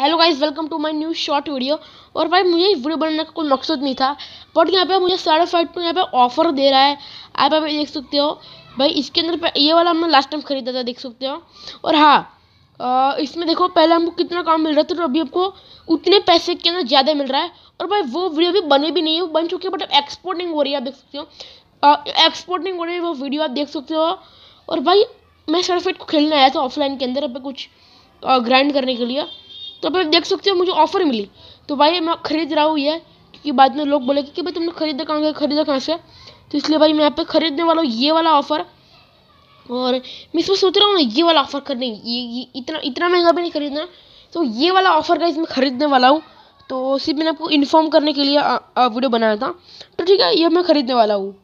hello guys welcome to my new short video और भाई मुझे वीडियो बनाने का कोई मकसद नहीं था बट यहाँ पे मुझे साढ़े फाइव पर यहाँ पे ऑफर दे रहा है आप अभी देख सकते हो भाई इसके अंदर ये वाला हमने लास्ट टाइम खरीदा था देख सकते हो और हाँ इसमें देखो पहले हमको कितना काम मिल रहा था तो अभी आपको उतने पैसे के अंदर ज़्यादा मिल रहा है और भाई वो वीडियो भी बने भी नहीं है बन चुकी है बट एक्सपोर्टिंग हो रही है आप देख सकते हो एक्सपोर्टिंग हो रही है वो वीडियो आप देख सकते हो और भाई मैं साढ़े फाइट को खेलने आया था ऑफलाइन के अंदर कुछ ग्राइंड करने के लिए तो आप देख सकते हो मुझे ऑफ़र मिली तो भाई मैं ख़रीद रहा हूँ ये क्योंकि बाद में लोग बोले कि भाई तुमने खरीदा कहाँ गया खरीदा कहाँ से तो इसलिए भाई मैं यहाँ पे ख़रीदने वाला हूँ ये वाला ऑफ़र और मैं इसमें सोच रहा हूँ ये वाला ऑफ़र करने ये, ये इतना इतना महंगा भी नहीं खरीदना तो ये वाला ऑफ़र का इसमें ख़रीदने वाला हूँ तो सिर्फ मैंने आपको इन्फॉर्म करने के लिए वीडियो बनाया था तो ठीक है ये मैं ख़रीदने वाला हूँ